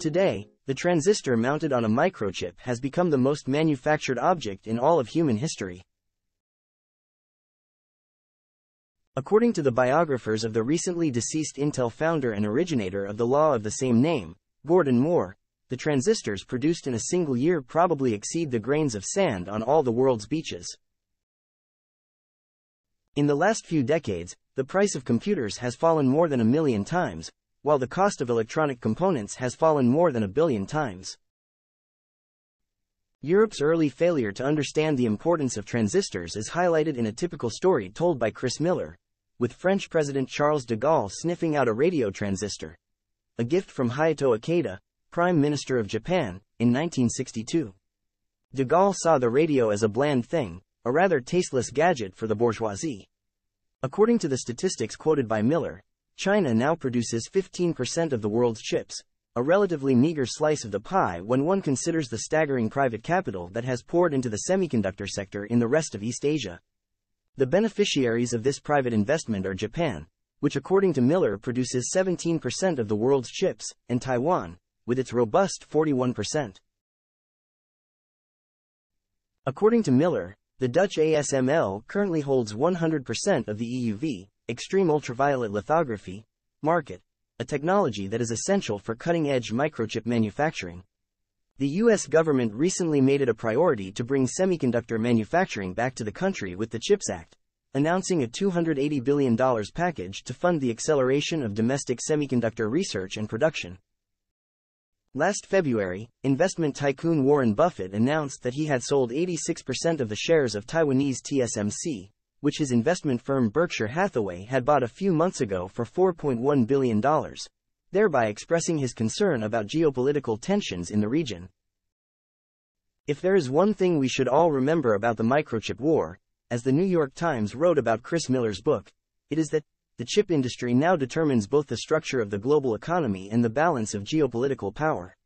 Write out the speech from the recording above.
Today, the transistor mounted on a microchip has become the most manufactured object in all of human history. According to the biographers of the recently deceased Intel founder and originator of the law of the same name, Gordon Moore, the transistors produced in a single year probably exceed the grains of sand on all the world's beaches. In the last few decades, the price of computers has fallen more than a million times, while the cost of electronic components has fallen more than a billion times. Europe's early failure to understand the importance of transistors is highlighted in a typical story told by Chris Miller, with French President Charles de Gaulle sniffing out a radio transistor. A gift from Hayato Ikeda, Prime Minister of Japan, in 1962. De Gaulle saw the radio as a bland thing, a rather tasteless gadget for the bourgeoisie. According to the statistics quoted by Miller, China now produces 15% of the world's chips, a relatively meager slice of the pie when one considers the staggering private capital that has poured into the semiconductor sector in the rest of East Asia. The beneficiaries of this private investment are Japan, which according to Miller produces 17% of the world's chips, and Taiwan, with its robust 41%. According to Miller, the Dutch ASML currently holds 100% of the EUV, extreme ultraviolet lithography, market, a technology that is essential for cutting-edge microchip manufacturing. The U.S. government recently made it a priority to bring semiconductor manufacturing back to the country with the CHIPS Act, announcing a $280 billion package to fund the acceleration of domestic semiconductor research and production. Last February, investment tycoon Warren Buffett announced that he had sold 86% of the shares of Taiwanese TSMC, which his investment firm Berkshire Hathaway had bought a few months ago for $4.1 billion, thereby expressing his concern about geopolitical tensions in the region. If there is one thing we should all remember about the microchip war, as the New York Times wrote about Chris Miller's book, it is that the chip industry now determines both the structure of the global economy and the balance of geopolitical power.